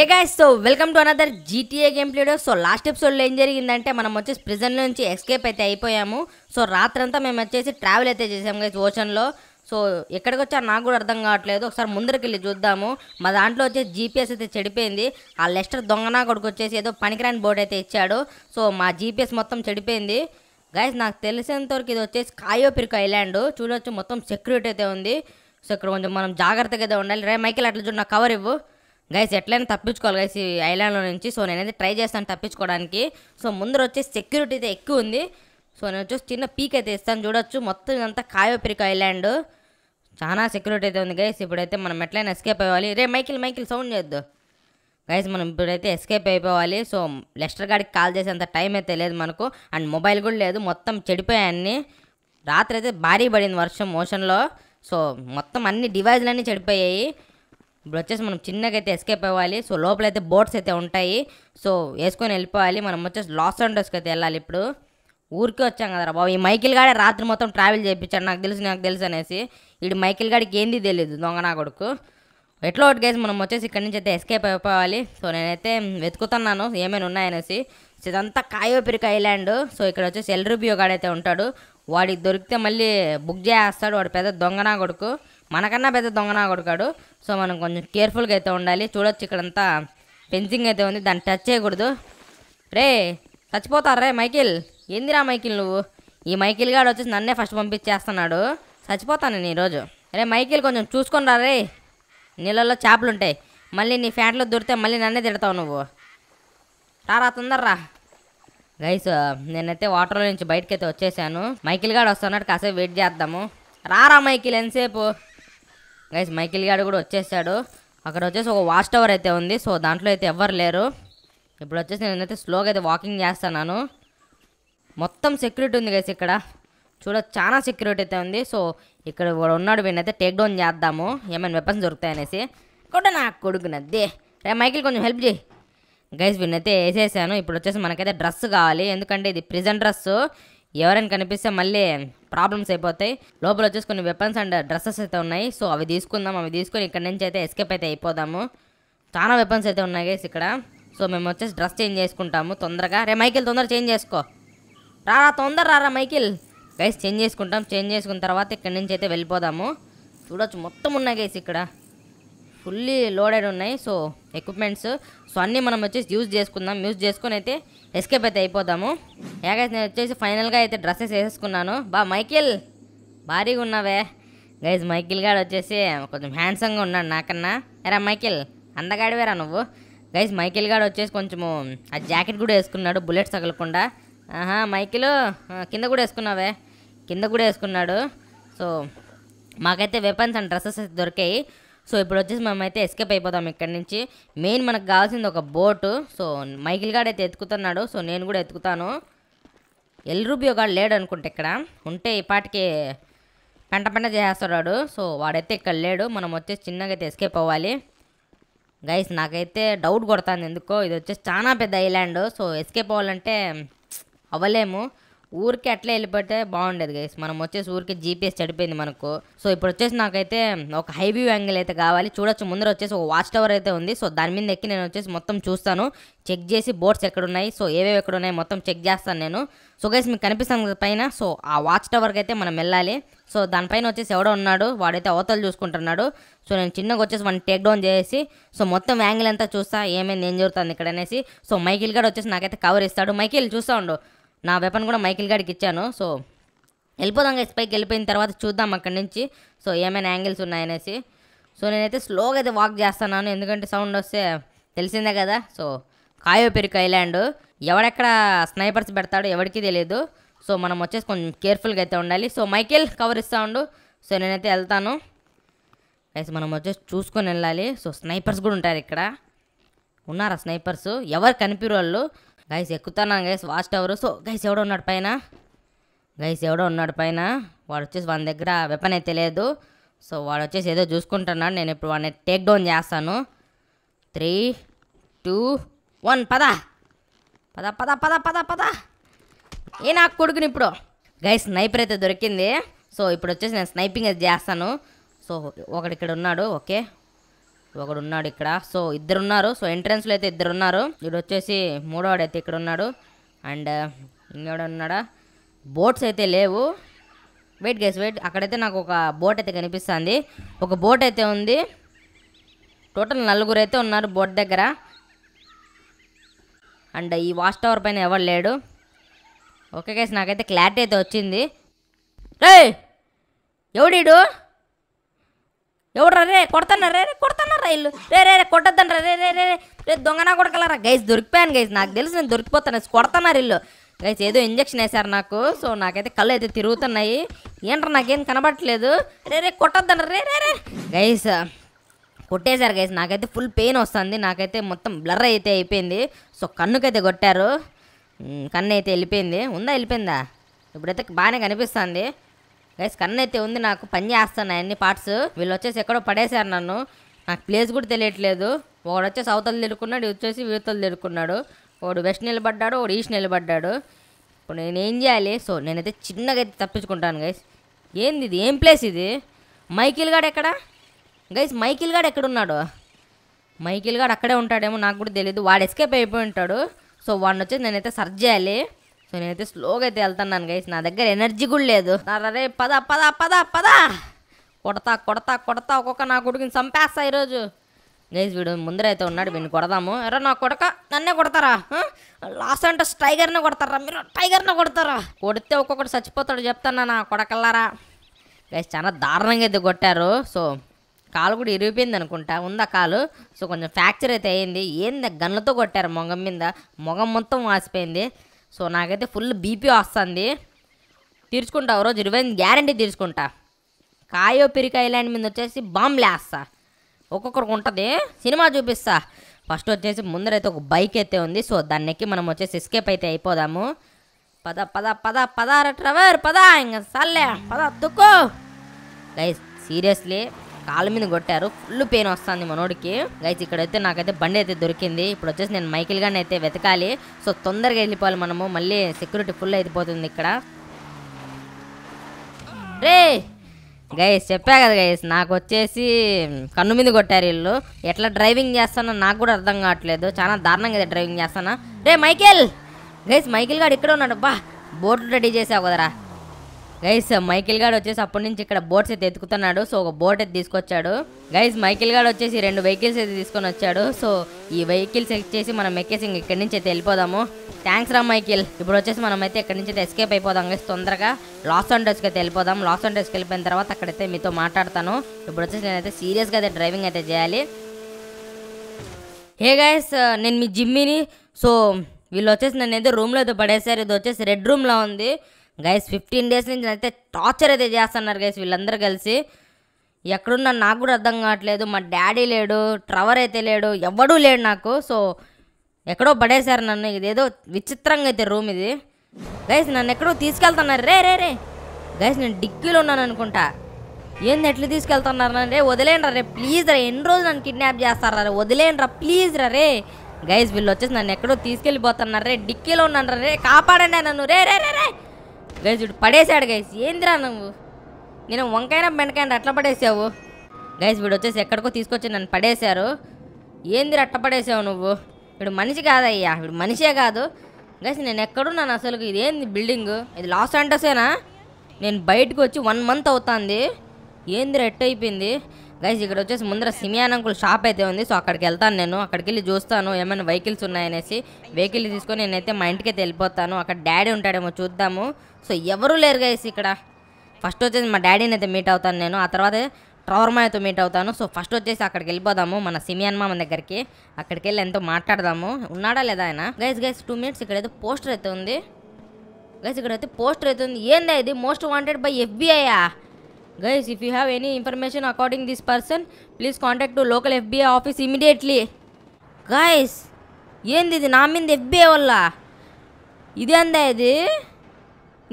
A guys so welcome to another GTA game ప్లేడో so last ఎపిసోడ్లో ఏం జరిగిందంటే మనం వచ్చేసి ప్రిజన్ నుంచి ఎస్కేప్ అయితే అయిపోయాము సో రాత్రంతా మేము వచ్చేసి ట్రావెల్ అయితే చేసాం గైస్ ఓషన్లో సో ఎక్కడికి వచ్చా నాకు కూడా అర్థం కావట్లేదు ఒకసారి ముందరికి వెళ్ళి చూద్దాము మా దాంట్లో వచ్చేసి జీపీఎస్ అయితే చెడిపోయింది ఆ లెస్టర్ దొంగనా కొడుకు వచ్చేసి ఏదో పనికిరాని బోర్డు అయితే ఇచ్చాడు సో మా జీపీఎస్ మొత్తం చెడిపోయింది గైస్ నాకు తెలిసినంతవరకు ఇది వచ్చేసి కాయో పిరుకు ఐలాండ్ చూడొచ్చు మొత్తం సెక్యూరిటీ అయితే ఉంది సో ఇక్కడ కొంచెం మనం జాగ్రత్తగా అయితే ఉండాలి రే మైకిల్ అట్లా చూడు కవర్ ఇవ్వు గైస్ ఎట్లయినా తప్పించుకోవాలి గైస్ ఈ ఐలాండ్లో నుంచి సో నేనైతే ట్రై చేస్తాను తప్పించుకోవడానికి సో ముందర వచ్చేసి సెక్యూరిటీ అయితే ఎక్కువ ఉంది సో నేను వచ్చేసి చిన్న పీక్ అయితే ఇస్తాను చూడొచ్చు మొత్తం ఇదంతా కాయోపిరిక ఐలాండ్ చాలా సెక్యూరిటీ అయితే ఉంది గైస్ ఇప్పుడైతే మనం ఎట్లయినా ఎస్కేప్ అయ్యాలి రే మైకిల్ మైకిల్ సౌండ్ చేద్దు గైస్ మనం ఇప్పుడైతే ఎస్కేప్ అయిపోవాలి సో లెస్టర్ గాడికి కాల్ చేసేంత టైం అయితే లేదు మనకు అండ్ మొబైల్ కూడా లేదు మొత్తం చెడిపోయాయన్నీ రాత్రి అయితే భారీ పడింది వర్షం మోషన్లో సో మొత్తం అన్ని డివైజ్లన్నీ చెడిపోయాయి ఇప్పుడు వచ్చేసి మనం చిన్నగా అయితే ఎస్కేప్ అవ్వాలి సో లోపల అయితే బోట్స్ అయితే ఉంటాయి సో వేసుకొని వెళ్ళిపోవాలి మనం వచ్చేసి లాస్ అండర్స్కి అయితే వెళ్ళాలి ఇప్పుడు ఊరికే వచ్చాం కదరా బాబు ఈ మైకిల్ గాడే రాత్రి మొత్తం ట్రావెల్ చేయించాడు నాకు తెలుసు నాకు తెలుసు అనేసి ఇటు మైకిల్ గాడికి ఏంది తెలియదు దొంగ నా కొడుకు ఎట్లా ఒకటి గేసి మనం వచ్చేసి ఇక్కడి నుంచి అయితే ఎస్కేప్ అయిపోవాలి సో నేనైతే వెతుకుతున్నాను ఏమైనా ఉన్నాయనేసి ఇదంతా కాయోపెరిక ఐలాండ్ సో ఇక్కడ వచ్చేసి ఎల్రూబియో గాడైతే ఉంటాడు వాడికి దొరికితే మళ్ళీ బుక్ చేస్తాడు వాడు పెద్ద దొంగనా కొడుకు మనకన్నా పెద్ద దొంగనా కొడుకాడు సో మనం కొంచెం కేర్ఫుల్గా అయితే ఉండాలి చూడొచ్చు ఇక్కడంతా ఫెన్సింగ్ అయితే ఉంది దాన్ని టచ్ చేయకూడదు రే చచ్చిపోతారు రే మైకిల్ ఏందిరా మైకిల్ నువ్వు ఈ మైకిల్ గాడు వచ్చేసి నన్నే ఫస్ట్ పంపించేస్తున్నాడు చచ్చిపోతాను నేను ఈరోజు రే మైకిల్ కొంచెం చూసుకొని రా రే నీళ్ళల్లో చేపలు ఉంటాయి మళ్ళీ నీ ఫ్యాంట్లో దొరికితే మళ్ళీ నన్నే తిడతావు నువ్వు రారా తొందర్రా గైస్ నేనైతే వాటర్లో నుంచి బయటకైతే వచ్చేసాను మైకిల్ గాడు వస్తున్నాడు కాసేపు వెయిట్ చేద్దాము రారా మైకిల్ ఎంతసేపు గైస్ మైకిల్ గారు కూడా వచ్చేసాడు అక్కడ వచ్చేసి ఒక వాచ్ టవర్ అయితే ఉంది సో దాంట్లో అయితే ఎవ్వరు లేరు ఇప్పుడు వచ్చేసి నేనైతే స్లోగా అయితే వాకింగ్ చేస్తాను మొత్తం సెక్యూరిటీ ఉంది గైస్ ఇక్కడ చూడ చాలా సెక్యూరిటీ అయితే ఉంది సో ఇక్కడ ఉన్నాడు వీణైతే టేక్ డౌన్ చేద్దాము ఏమైనా వెపన్స్ దొరుకుతాయనేసి కూడా నాకు కొడుకునద్దే రే మైకిల్ కొంచెం హెల్ప్ చేయి గైస్ వీణైతే వేసేసాను ఇప్పుడు వచ్చేసి మనకైతే డ్రెస్ కావాలి ఎందుకంటే ఇది ప్రిజెంట్ డ్రెస్ ఎవరైనా కనిపిస్తే మళ్ళీ ప్రాబ్లమ్స్ అయిపోతాయి లోపల వచ్చేసి కొన్ని వెపన్స్ అండ్ డ్రెస్సెస్ అయితే ఉన్నాయి సో అవి తీసుకుందాం అవి తీసుకొని ఇక్కడ నుంచి అయితే ఎస్కేప్ అయితే అయిపోదాము చాలా వెపన్స్ అయితే ఉన్నాయి గైస్ ఇక్కడ సో మేము వచ్చేసి డ్రెస్ చేంజ్ చేసుకుంటాము తొందరగా రే మైకిల్ తొందర చేంజ్ చేసుకో రారా తొందర రారా మైకిల్ గైస్ చేంజ్ చేసుకుంటాం చేంజ్ చేసుకున్న తర్వాత ఇక్కడ నుంచి అయితే వెళ్ళిపోదాము చూడొచ్చు మొత్తం ఉన్నాయి గేస్ ఇక్కడ ఫుల్లీ లోడెడ్ ఉన్నాయి సో ఎక్విప్మెంట్స్ సో అన్నీ మనం వచ్చేసి యూజ్ చేసుకుందాం యూజ్ చేసుకుని అయితే ఎస్కేప్ అయితే అయిపోదాము యాగైస్ నేను వచ్చేసి ఫైనల్గా అయితే డ్రెస్సెస్ వేసేసుకున్నాను బా మైకిల్ భారీగా ఉన్నావే గైజ్ మైకిల్ గాడు వచ్చేసి కొంచెం హ్యాండ్సంగా ఉన్నాడు నాకన్నా ఎరా మైకిల్ అందగాడివేరా నువ్వు గైజ్ మైకిల్ గాడు వచ్చేసి కొంచెము ఆ జాకెట్ కూడా వేసుకున్నాడు బుల్లెట్స్ తగలకుండా ఆహా మైకిల్ కింద కూడా వేసుకున్నావే కింద కూడా వేసుకున్నాడు సో మాకైతే వెపన్స్ అండ్ డ్రెస్సెస్ దొరికాయి సో ఇప్పుడు వచ్చేసి అయితే ఎస్కేప్ అయిపోదాం ఇక్కడ నుంచి మెయిన్ మనకు కావాల్సింది ఒక బోటు సో మైకిల్ గాడు అయితే ఎత్తుకుతున్నాడు సో నేను కూడా ఎత్తుకుతాను ఎల్ రూబీ ఒకడు లేడు అనుకుంటే ఇక్కడ ఉంటే ఈ పాటికి పెంట పెంట చేస్తాడు సో వాడైతే ఇక్కడ లేడు మనం వచ్చేసి చిన్నగా అయితే ఎస్కేప్ అవ్వాలి గైస్ నాకైతే డౌట్ కొడతాను ఎందుకో ఇది వచ్చేసి చాలా పెద్ద ఐలాండ్ సో ఎస్కేప్ అవ్వాలంటే అవ్వలేము ఊరికే అట్లా వెళ్ళిపోతే బాగుండేది గైస్ మనం వచ్చేసి ఊరికే జీపీఎస్ చెడిపోయింది మనకు సో ఇప్పుడు వచ్చేసి నాకైతే ఒక హై వ్యూ యాంగిల్ అయితే కావాలి చూడొచ్చు ముందర వచ్చేసి ఒక వాచ్ టవర్ అయితే ఉంది సో దాని మీద ఎక్కి నేను వచ్చేసి మొత్తం చూస్తాను చెక్ చేసి బోర్డ్స్ ఎక్కడున్నాయి సో ఏవేవి ఎక్కడున్నాయి మొత్తం చెక్ చేస్తాను నేను సో గైస్ మీకు కనిపిస్తాను పైన సో ఆ వాచ్ టవర్కి అయితే మనం వెళ్ళాలి సో దానిపైన వచ్చేసి ఎవడో ఉన్నాడు వాడైతే అవతలు చూసుకుంటున్నాడు సో నేను చిన్నగా వచ్చేసి వన్ టేక్ డౌన్ చేసి సో మొత్తం యాంగిల్ అంతా చూస్తా ఏమైంది ఏం జరుగుతుంది ఇక్కడ అనేసి సో మైకిల్ గారు వచ్చేసి నాకైతే కవర్ ఇస్తాడు మైకిల్ చూస్తా ఉండు నా వెపన్ కూడా మైకిల్ గారికి ఇచ్చాను సో వెళ్ళిపోదాం గైస్ పైకి వెళ్ళిపోయిన తర్వాత చూద్దాం అక్కడి నుంచి సో ఏమైనా యాంగిల్స్ ఉన్నాయనేసి సో నేనైతే స్లోగా అయితే వాక్ చేస్తున్నాను ఎందుకంటే సౌండ్ వస్తే తెలిసిందే కదా సో కాయో పెరుకు ఐలాండ్ ఎవడెక్కడ స్నైపర్స్ పెడతాడో ఎవరికి తెలియదు సో మనం వచ్చేసి కొంచెం కేర్ఫుల్గా అయితే ఉండాలి సో మైకేల్ కవర్ ఇస్తా ఉండు సో నేనైతే వెళ్తాను అయితే మనం వచ్చేసి చూసుకొని వెళ్ళాలి సో స్నైపర్స్ కూడా ఉంటారు ఇక్కడ ఉన్నారా స్నైపర్స్ ఎవరు కనిపిరు వాళ్ళు గైస్ ఎక్కుతున్నాం guys watch tower so guys ఎవడో ఉన్నాడు పైన గైస్ ఎవడో ఉన్నాడు పైన వాడు వచ్చేసి వాని దగ్గర వెపన్ అయితే లేదు సో వాడు వచ్చేసి ఏదో చూసుకుంటున్నాడు నేను ఇప్పుడు వాడిని టేక్ డౌన్ చేస్తాను త్రీ టూ వన్ పద పద పద పద పద పద ఏ నాకు కొడుకుని ఇప్పుడు గైస్ స్నైపర్ అయితే దొరికింది సో ఇప్పుడు వచ్చేసి నేను స్నైపింగ్ అయితే చేస్తాను సో ఒకడు ఇక్కడ ఉన్నాడు ఓకే ఒకడున్నాడు ఇక్కడ సో ఇద్దరున్నారు సో ఎంట్రన్స్లో అయితే ఉన్నారు వీడు వచ్చేసి మూడోవాడు అయితే ఇక్కడ ఉన్నాడు అండ్ ఉన్నాడా బోట్స్ అయితే లేవు వెయిట్ గేస్ వెయిట్ అక్కడైతే నాకు ఒక బోట్ అయితే కనిపిస్తుంది ఒక బోట్ అయితే ఉంది టోటల్ నలుగురు అయితే ఉన్నారు బోట్ దగ్గర అండ్ ఈ వాచ్ టవర్ పైన ఎవరు లేడు ఓకే గేస్ నాకైతే క్లారిటీ అయితే వచ్చింది రే ఎవడీడు ఎవడ్రా రే కొడతాన్నారా రే కొడతాన్నారా ఇల్లు రే రే రే కొట్టద్దండ్రా రే రే రే రే దొంగనా కొడకలరా గైస్ దొరికిపోయాను గైస్ నాకు తెలుసు నేను దొరికిపోతాను కొడతాన్నారు ఇల్లు గైస్ ఏదో ఇంజక్షన్ వేశారు నాకు సో నాకైతే కళ్ళు అయితే తిరుగుతున్నాయి ఏంట్రా నాకేం కనబట్టలేదు రే రే కొట్టద్దండ్రా రే రే రే గైస్ కొట్టేశారు గైస్ నాకైతే ఫుల్ పెయిన్ వస్తుంది నాకైతే మొత్తం బ్లర్ అయితే అయిపోయింది సో కన్నుకైతే కొట్టారు కన్ను అయితే వెళ్ళిపోయింది ఉందా వెళ్ళిపోయిందా ఇప్పుడైతే బాగానే కనిపిస్తుంది గైస్ కన్ను అయితే ఉంది నాకు పని చేస్తాను అన్ని పార్ట్స్ వీళ్ళు వచ్చేసి ఎక్కడో పడేశారు నన్ను నాకు ప్లేస్ కూడా తెలియట్లేదు ఒకడు వచ్చేసి అవతలు తిరుక్కున్నాడు వచ్చేసి వీతలు తిరుక్కున్నాడు ఒకడు వెస్ట్ నిలబడ్డాడు ఒకడు ఈస్ట్ నిలబడ్డాడు ఇప్పుడు నేను ఏం చేయాలి సో నేనైతే చిన్నగా అయితే తప్పించుకుంటాను గైస్ ఏంది ఇది ఏం ప్లేస్ ఇది మైకిల్ గాడు ఎక్కడ గైస్ మైకిల్ గాడు ఎక్కడున్నాడు మైకిల్ గాడు అక్కడే ఉంటాడేమో నాకు కూడా తెలియదు వాడు ఎస్కేప్ అయిపోయి ఉంటాడు సో వాడిని వచ్చేసి నేనైతే సర్చ్ చేయాలి సో నేనైతే స్లోగా అయితే వెళ్తున్నాను గైస్ నా దగ్గర ఎనర్జీ కూడా లేదు అరే పద పద పద పద కొడతా కొడతా కొడతా ఒక్కొక్క నా కొడుకుని చంపేస్తా ఈరోజు గైస్ వీడు అయితే ఉన్నాడు వీడిని కొడదాము ఎరా నా కొడక నన్నే కొడతారా లాస్ట్ అంటే టైగర్నే కొడతారా మీరు టైగర్నే కొడతారా కొడితే ఒక్కొక్కటి చచ్చిపోతాడు చెప్తాను నా కొడకల్లారా గైస్ చాలా దారుణంగా అయితే కొట్టారు సో కాలు కూడా ఇరిగిపోయింది అనుకుంటా ఉందా కాలు సో కొంచెం ఫ్రాక్చర్ అయితే అయ్యింది ఏంది గన్నులతో కొట్టారు మొగం మీద మొగం మొత్తం వాసిపోయింది సో నాకైతే ఫుల్ బీపీ వస్తుంది తీర్చుకుంటా రోజు ఇరవై గ్యారంటీ తీర్చుకుంటా కాయో పిరికాయ ఐలాండ్ మీద వచ్చేసి బాంబులు లేస్తా ఒక్కొక్కరికి ఉంటుంది సినిమా చూపిస్తా ఫస్ట్ వచ్చేసి ముందరైతే ఒక బైక్ అయితే ఉంది సో ఎక్కి మనం వచ్చేసి ఎస్కేప్ అయితే అయిపోదాము పద పద పద పద ట్రవర్ పద ఇంకా సర్లే పద తుక్కు గైస్ సీరియస్లీ కాళ్ళ మీద కొట్టారు ఫుల్ పెయిన్ వస్తుంది మనోడికి గైస్ ఇక్కడైతే నాకైతే బండి అయితే దొరికింది ఇప్పుడు వచ్చేసి నేను మైకిల్ గాని అయితే వెతకాలి సో తొందరగా వెళ్ళిపోవాలి మనము మళ్ళీ సెక్యూరిటీ ఫుల్ అయిపోతుంది ఇక్కడ రే గైస్ చెప్పా కదా గైస్ నాకు వచ్చేసి కన్ను మీద కొట్టారు వీళ్ళు ఎట్లా డ్రైవింగ్ చేస్తానో నాకు కూడా అర్థం కావట్లేదు చాలా దారుణంగా డ్రైవింగ్ చేస్తానా రే మైకేల్ గైస్ మైకిల్ గారు ఇక్కడ ఉన్నాడు బా బోట్లు రెడీ చేసావు కదరా గైస్ మైకిల్ గార్డ్ వచ్చేసి అప్పటి నుంచి ఇక్కడ బోట్స్ అయితే ఎత్తుకుతున్నాడు సో ఒక బోట్ అయితే తీసుకొచ్చాడు గైస్ మైకిల్ గార్డ్ వచ్చేసి రెండు వెహికల్స్ అయితే తీసుకొని వచ్చాడు సో ఈ వెహికల్స్ వచ్చేసి మనం ఎక్కేసి ఇక్కడి నుంచి అయితే వెళ్ళిపోదాము థ్యాంక్స్ రా మైకిల్ ఇప్పుడు వచ్చేసి మనం అయితే ఇక్కడి నుంచి అయితే ఎస్కేప్ అయిపోదాం గైస్ తొందరగా లాస్ అండర్స్కి అయితే వెళ్ళిపోదాం లాస్ అండర్స్కి వెళ్ళిపోయిన తర్వాత అక్కడైతే మీతో మాట్లాడతాను ఇప్పుడు వచ్చేసి నేనైతే సీరియస్గా అయితే డ్రైవింగ్ అయితే చేయాలి హే గైస్ uh, నేను మీ జిమ్మిని సో వీళ్ళు వచ్చేసి నన్ను అయితే రూమ్లో అయితే పడేసారు ఇది వచ్చేసి రెడ్ రూమ్లో ఉంది గైస్ ఫిఫ్టీన్ డేస్ నుంచి అయితే టార్చర్ అయితే చేస్తున్నారు గైస్ వీళ్ళందరూ కలిసి ఎక్కడున్నా నాకు కూడా అర్థం కావట్లేదు మా డాడీ లేడు ట్రవర్ అయితే లేడు ఎవడూ లేడు నాకు సో ఎక్కడో పడేశారు నన్ను ఇదేదో విచిత్రంగా అయితే రూమ్ ఇది గైస్ నన్ను ఎక్కడో తీసుకెళ్తున్నారు రే రే రే గైస్ నేను డిక్కీలో ఉన్నాను అనుకుంటా ఏంది ఎట్లు తీసుకెళ్తున్నారు నన్ను రే వదిలేండ్రా రే ప్లీజ్ రా ఎన్ని రోజులు నన్ను కిడ్నాప్ చేస్తారా రే వదిలేండ్రా ప్లీజ్ రా రే గైస్ వీళ్ళు వచ్చేసి నన్ను ఎక్కడో తీసుకెళ్ళిపోతున్నారు రే డిక్కీలో ఉన్నాను రే కాపాడండి నన్ను రే రే రే రే గైజుడు పడేశాడు గైస్ ఏందిరా నువ్వు నేను వంకాయన బెండకాయన అట్లా పడేసావు గైస్ వీడు వచ్చేసి ఎక్కడికో తీసుకొచ్చి నన్ను పడేశారు ఏందిరా అట్లా పడేసావు నువ్వు వీడు మనిషి కాదయ్యా వీడు మనిషే కాదు గైస్ నేను ఎక్కడున్నాను అసలు ఇది ఏంది బిల్డింగ్ ఇది లాస్ ఏంటసేనా నేను బయటకు వచ్చి వన్ మంత్ అవుతుంది ఏందిరా ఎట్ట అయిపోయింది గైస్ ఇక్కడ వచ్చేసి ముందర సిమియానంకుల్ షాప్ అయితే ఉంది సో అక్కడికి వెళ్తాను నేను అక్కడికి వెళ్ళి చూస్తాను ఏమైనా వెహికల్స్ ఉన్నాయనేసి వెహికల్ తీసుకొని నేనైతే మా ఇంటికైతే వెళ్ళిపోతాను అక్కడ డాడీ ఉంటాడేమో చూద్దాము సో ఎవరు లేరు గైస్ ఇక్కడ ఫస్ట్ వచ్చేసి మా డాడీని అయితే మీట్ అవుతాను నేను ఆ తర్వాత ట్రవర్మాయతో మీట్ అవుతాను సో ఫస్ట్ వచ్చేసి అక్కడికి వెళ్ళిపోదాము మన సిమియన్ మామ దగ్గరికి అక్కడికి వెళ్ళి ఎంతో మాట్లాడదాము ఉన్నాడా లేదా ఆయన గైస్ గైస్ టూ మినిట్స్ ఇక్కడ అయితే పోస్టర్ అయితే ఉంది గైస్ ఇక్కడైతే పోస్టర్ అయితే ఉంది ఏందా ఇది మోస్ట్ వాంటెడ్ బై ఎఫ్బిఐయా guys if you have any information according this person please contact to local FBI office immediately guys ఏంది ఇది నా మీద ఎఫ్బిఐ వల్ల ఇదేందా ఇది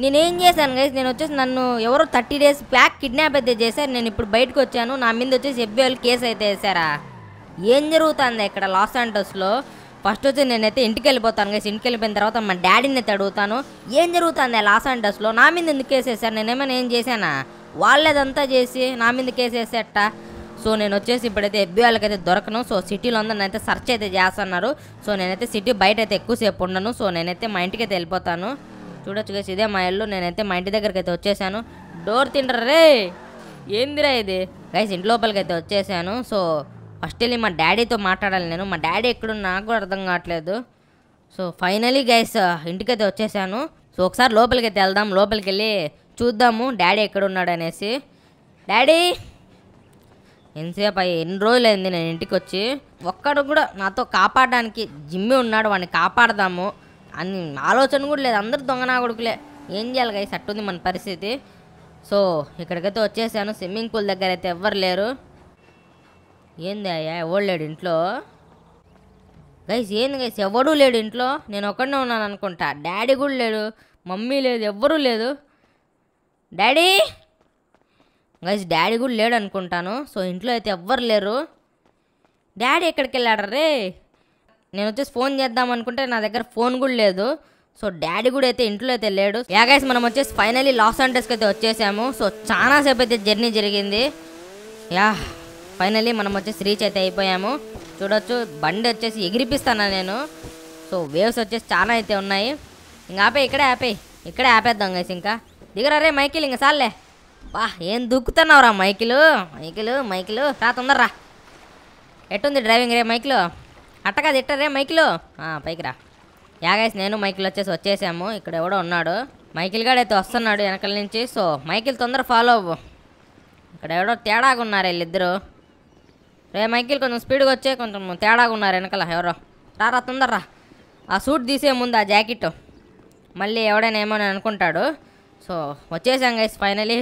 నేనేం చేశాను గైస్ నేను వచ్చేసి నన్ను ఎవరో థర్టీ డేస్ ప్యాక్ కిడ్నాప్ అయితే చేశారు నేను ఇప్పుడు బయటకు వచ్చాను నా మీద వచ్చేసి ఎఫ్బిఐ కేసు అయితే వేసారా ఏం జరుగుతుంది ఇక్కడ లాస్ ఆంటోస్లో ఫస్ట్ వచ్చి నేనైతే ఇంటికి వెళ్ళిపోతాను గైస్ ఇంటికి వెళ్ళిపోయిన తర్వాత మా డాడీని అయితే అడుగుతాను ఏం జరుగుతుంది లాస్ ఆంటోస్లో నా మీద ఎందుకు వేసారు నేనేమైనా ఏం చేశానా వాళ్ళేదంతా చేసి నా మీద వేసేట సో నేను వచ్చేసి ఇప్పుడైతే ఎఫ్బీఐలకు అయితే దొరకను సో సిటీలో అందరిని అయితే సెర్చ్ అయితే చేస్తున్నారు సో నేనైతే సిటీ బయట అయితే ఎక్కువసేపు ఉండను సో నేనైతే మా ఇంటికి అయితే వెళ్ళిపోతాను చూడొచ్చు గైస్ ఇదే మా ఇల్లు నేనైతే మా ఇంటి దగ్గరికి అయితే వచ్చేసాను డోర్ రే ఏందిరా ఇది గైస్ ఇంటి లోపలికి అయితే వచ్చేసాను సో ఫస్ట్ వెళ్ళి మా డాడీతో మాట్లాడాలి నేను మా డాడీ ఎక్కడున్న నాకు కూడా అర్థం కావట్లేదు సో ఫైనలీ గైస్ ఇంటికైతే వచ్చేసాను సో ఒకసారి లోపలికి అయితే వెళ్దాం లోపలికి వెళ్ళి చూద్దాము డాడీ ఎక్కడున్నాడు అనేసి డాడీ ఎంతసేపు అయ్యి ఎన్ని రోజులు అయింది నేను ఇంటికి వచ్చి ఒక్కడు కూడా నాతో కాపాడడానికి జిమ్మి ఉన్నాడు వాడిని కాపాడదాము అని ఆలోచన కూడా లేదు అందరు దొంగ నా కొడుకులే ఏం చేయాలి గైస్ అట్టుంది మన పరిస్థితి సో ఇక్కడికైతే వచ్చేసాను స్విమ్మింగ్ పూల్ దగ్గర అయితే ఎవ్వరు లేరు ఏంది అయ్యా ఎవడు లేడు ఇంట్లో గైస్ ఏంది గైస్ ఎవడూ లేడు ఇంట్లో నేను ఒక్కడనే ఉన్నాను అనుకుంటా డాడీ కూడా లేడు మమ్మీ లేదు ఎవ్వరూ లేదు డాడీ గైస్ డాడీ కూడా లేడు అనుకుంటాను సో ఇంట్లో అయితే ఎవ్వరు లేరు డాడీ ఎక్కడికి వెళ్ళాడరే నేను వచ్చేసి ఫోన్ చేద్దాం అనుకుంటే నా దగ్గర ఫోన్ కూడా లేదు సో డాడీ కూడా అయితే ఇంట్లో అయితే లేడు యాగైస్ మనం వచ్చేసి ఫైనలీ లాస్ అంటెస్కి అయితే వచ్చేసాము సో చాలా సేపు అయితే జర్నీ జరిగింది యా ఫైనలీ మనం వచ్చేసి రీచ్ అయితే అయిపోయాము చూడొచ్చు బండి వచ్చేసి ఎగిరిపిస్తానా నేను సో వేవ్స్ వచ్చేసి చాలా అయితే ఉన్నాయి ఇంకా ఆపే ఇక్కడే ఆపే ఇక్కడే ఆపేద్దాం గైస్ ఇంకా దిగరా రే మైకిల్ ఇంకా సార్లే బా ఏం దుక్కుతున్నావురా మైకిలు మైకిలు మైకిలు రా తొందర్రా ఎట్టుంది డ్రైవింగ్ రే మైకిలు అట్టగా తిట్టరే మైకిలో పైకి రా యాగైస్ నేను మైకిల్ వచ్చేసి వచ్చేసాము ఇక్కడ ఎవడో ఉన్నాడు మైకిల్ గాడు అయితే వస్తున్నాడు వెనకల నుంచి సో మైకిల్ తొందర ఫాలో అవ్వు ఇక్కడ ఎవడో తేడాగా ఉన్నారు వీళ్ళిద్దరు రే మైకిల్ కొంచెం స్పీడ్గా వచ్చే కొంచెం తేడాగా ఉన్నారు వెనకల ఎవరో రారా తొందరరా ఆ సూట్ తీసే ముందు ఆ జాకెట్ మళ్ళీ ఎవడైనా ఏమో అనుకుంటాడు సో వచ్చేసాం గైస్ ఫైనలీ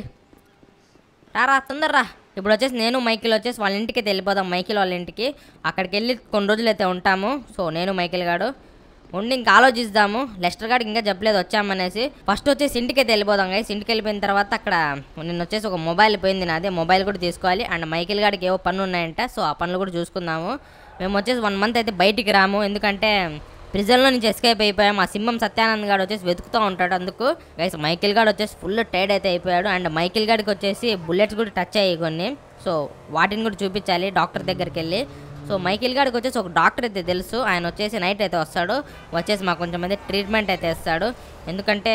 రారా తొందరరా ఇప్పుడు వచ్చేసి నేను మైకిల్ వచ్చేసి వాళ్ళ ఇంటికి వెళ్ళిపోదాం మైకిల్ వాళ్ళ ఇంటికి అక్కడికి వెళ్ళి కొన్ని రోజులు అయితే ఉంటాము సో నేను మైకిల్ గాడు ఉండి ఇంకా ఆలోచిస్తాము లెస్టర్ గాడికి ఇంకా చెప్పలేదు వచ్చామనేసి ఫస్ట్ వచ్చేసి ఇంటికి అయితే వెళ్ళిపోదాం కానీ ఇంటికి వెళ్ళిపోయిన తర్వాత అక్కడ నేను వచ్చేసి ఒక మొబైల్ పోయింది అదే మొబైల్ కూడా తీసుకోవాలి అండ్ మైకిల్ గాడికి ఏవో పనులు ఉన్నాయంట సో ఆ పనులు కూడా చూసుకుందాము మేము వచ్చేసి వన్ మంత్ అయితే బయటికి రాము ఎందుకంటే ప్రిజన్లో నుంచి ఎస్కేప్ అయిపోయాం ఆ సింహం సత్యానంద్ గారు వచ్చేసి వెతుకుతూ ఉంటాడు అందుకు గైస్ మైకిల్ గారు వచ్చేసి ఫుల్ టైర్డ్ అయితే అయిపోయాడు అండ్ మైకిల్ గారికి వచ్చేసి బుల్లెట్స్ కూడా టచ్ అయ్యాయి కొన్ని సో వాటిని కూడా చూపించాలి డాక్టర్ దగ్గరికి వెళ్ళి సో మైకిల్ గారికి వచ్చేసి ఒక డాక్టర్ అయితే తెలుసు ఆయన వచ్చేసి నైట్ అయితే వస్తాడు వచ్చేసి మాకు కొంచెం అయితే ట్రీట్మెంట్ అయితే ఇస్తాడు ఎందుకంటే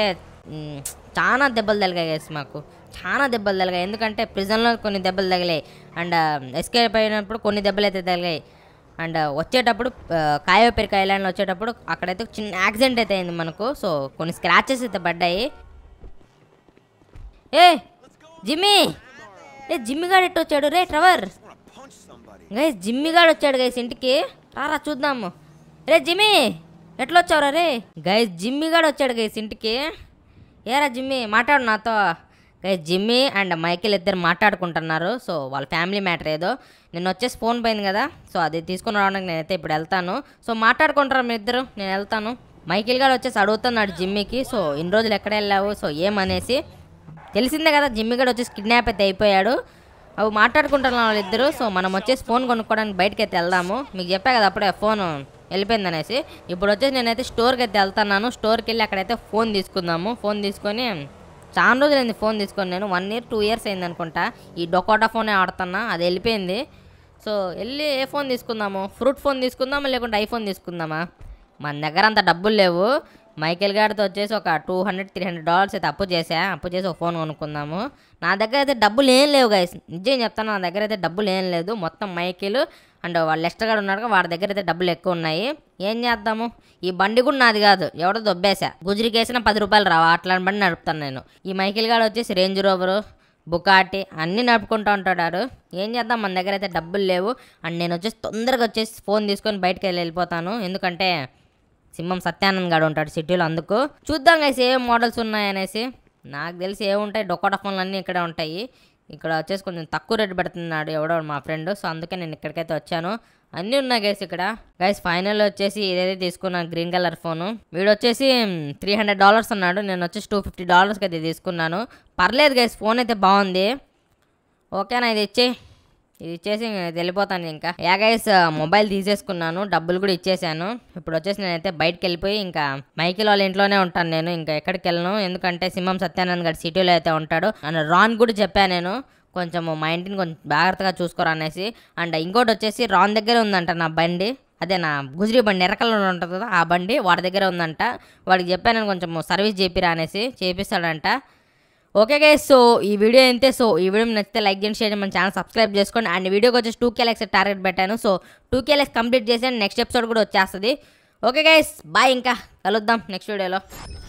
చాలా దెబ్బలు తగ్గాయి గైస్ మాకు చాలా దెబ్బలు తగ్గాయి ఎందుకంటే ప్రిజన్లో కొన్ని దెబ్బలు తగిలాయి అండ్ ఎస్కేప్ um, అయినప్పుడు కొన్ని దెబ్బలు అయితే తగిలాయి అండ్ వచ్చేటప్పుడు కాయ పెరికాయ వచ్చేటప్పుడు అక్కడైతే చిన్న యాక్సిడెంట్ అయితే అయింది మనకు సో కొన్ని స్క్రాచెస్ అయితే పడ్డాయి ఏ జిమ్మి ఏ జిమ్మి గాడు ఎట్టు వచ్చాడు రే ట్రవర్ గైస్ జిమ్మి గాడు వచ్చాడు గైస్ ఇంటికి రారా చూద్దాము రే జిమ్మి ఎట్లా వచ్చావురా రే గైస్ జిమ్మి గాడు వచ్చాడు గైస్ ఇంటికి ఏరా జిమ్మి మాట్లాడు నాతో గైస్ జిమ్మి అండ్ మైకిల్ ఇద్దరు మాట్లాడుకుంటున్నారు సో వాళ్ళ ఫ్యామిలీ మ్యాటర్ ఏదో నేను వచ్చేసి ఫోన్ పోయింది కదా సో అది తీసుకుని రావడానికి నేనైతే ఇప్పుడు వెళ్తాను సో మాట్లాడుకుంటారా మీ ఇద్దరు నేను వెళ్తాను మైకిల్ గారు వచ్చేసి అడుగుతున్నాడు జిమ్మికి సో ఇన్ని రోజులు ఎక్కడ వెళ్ళావు సో ఏమనేసి తెలిసిందే కదా జిమ్మి గారు వచ్చేసి కిడ్నాప్ అయితే అయిపోయాడు అవి మాట్లాడుకుంటున్నాం ఇద్దరు సో మనం వచ్చేసి ఫోన్ కొనుక్కోవడానికి బయటకి అయితే వెళ్దాము మీకు చెప్పా కదా అప్పుడే ఫోన్ వెళ్ళిపోయింది అనేసి ఇప్పుడు వచ్చేసి నేనైతే స్టోర్కి అయితే వెళ్తున్నాను స్టోర్కి వెళ్ళి అక్కడైతే ఫోన్ తీసుకుందాము ఫోన్ తీసుకొని చాలా రోజులైంది ఫోన్ తీసుకొని నేను వన్ ఇయర్ టూ ఇయర్స్ అయింది అనుకుంటా ఈ డొకోటా ఫోనే ఆడుతున్నా అది వెళ్ళిపోయింది సో వెళ్ళి ఏ ఫోన్ తీసుకుందాము ఫ్రూట్ ఫోన్ తీసుకుందామా లేకుంటే ఐఫోన్ తీసుకుందామా మన దగ్గర అంత డబ్బులు లేవు మైకేల్ గారితో వచ్చేసి ఒక two hundred three hundred dollars అయితే అప్పు చేసా అప్పు చేసి ఒక ఫోన్ కొనుక్కుందాము నా దగ్గర అయితే డబ్బులు ఏం లేవు గాయస్ నిజం చెప్తాను నా దగ్గర అయితే డబ్బులు ఏం లేదు మొత్తం మైకేల్ అండ్ వాళ్ళు లెస్టర్ గారు ఉన్నాడు వాడి దగ్గర అయితే డబ్బులు ఎక్కువ ఉన్నాయి ఏం చేద్దాము ఈ బండి కూడా నాది కాదు ఎవడో దొబ్బేసా గుజరికేసిన పది రూపాయలు రావా అట్లాంటి బండి నడుపుతాను నేను ఈ మైకేల్ గారు వచ్చేసి రేంజ్ రోవరు బుకాటి అన్నీ నడుపుకుంటూ ఉంటాడారు ఏం చేద్దాం మన దగ్గర అయితే డబ్బులు లేవు అండ్ నేను వచ్చేసి తొందరగా వచ్చేసి ఫోన్ తీసుకొని బయటకు వెళ్ళి వెళ్ళిపోతాను ఎందుకంటే సింహం సత్యానంద్ గారు ఉంటాడు సిటీలో అందుకు చూద్దాం గైస్ ఏం మోడల్స్ ఉన్నాయనేసి నాకు తెలిసి ఏముంటాయి డొకోటా ఫోన్లు అన్నీ ఇక్కడే ఉంటాయి ఇక్కడ వచ్చేసి కొంచెం తక్కువ రేటు పెడుతున్నాడు ఎవడో మా ఫ్రెండ్ సో అందుకే నేను ఇక్కడికైతే వచ్చాను అన్నీ ఉన్నాయి గైస్ ఇక్కడ గైస్ ఫైనల్ వచ్చేసి ఇదైతే తీసుకున్నాను గ్రీన్ కలర్ ఫోను వీడు వచ్చేసి త్రీ హండ్రెడ్ డాలర్స్ అన్నాడు నేను వచ్చేసి టూ ఫిఫ్టీ డాలర్స్కి అయితే తీసుకున్నాను పర్లేదు గైస్ ఫోన్ అయితే బాగుంది ఓకేనా ఇది ఇచ్చే ఇది ఇచ్చేసి వెళ్ళిపోతాను ఇంకా యా గైస్ మొబైల్ తీసేసుకున్నాను డబ్బులు కూడా ఇచ్చేసాను ఇప్పుడు వచ్చేసి నేనైతే బయటకు వెళ్ళిపోయి ఇంకా మైకిల్ వాళ్ళ ఇంట్లోనే ఉంటాను నేను ఇంకా ఎక్కడికి వెళ్ళను ఎందుకంటే సింహం సత్యానంద్ గారి సిటీలో అయితే ఉంటాడు అండ్ రాన్ కూడా చెప్పాను నేను కొంచెం మా ఇంటిని కొంచెం జాగ్రత్తగా చూసుకోరా అనేసి అండ్ ఇంకోటి వచ్చేసి రాన్ దగ్గరే ఉందంట నా బండి అదే నా గుజరీ బండి ఎరకల్లో ఉంటుంది కదా ఆ బండి వాడి దగ్గర ఉందంట వాడికి చెప్పాను కొంచెం సర్వీస్ చేపిరా అనేసి చేపిస్తాడంట ఓకే గైస్ సో ఈ వీడియో అయితే సో ఈ వీడియో నచ్చితే లైక్ చేయండి షేర్ మన ఛానల్ సబ్స్క్రైబ్ చేసుకోండి అండ్ వీడియోకి వచ్చేసి టూ కేలెక్స్ టార్గెట్ పెట్టాను సో టూ కేలెక్స్ కంప్లీట్ చేసి నెక్స్ట్ ఎపిసోడ్ కూడా వచ్చేస్తుంది ఓకే గైస్ బాయ్ ఇంకా కలుద్దాం నెక్స్ట్ వీడియోలో